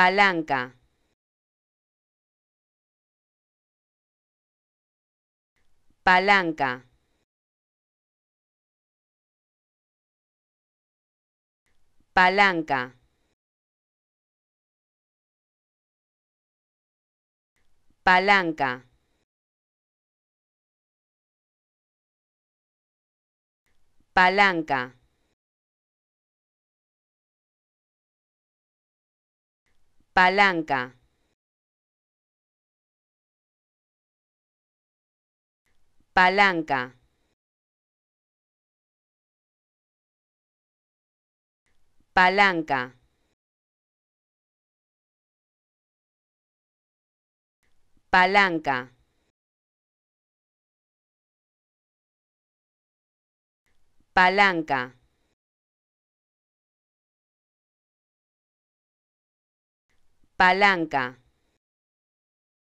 Palanca. Palanca. Palanca. Palanca. Palanca. palanca, palanca, palanca, palanca. palanca. Palanca.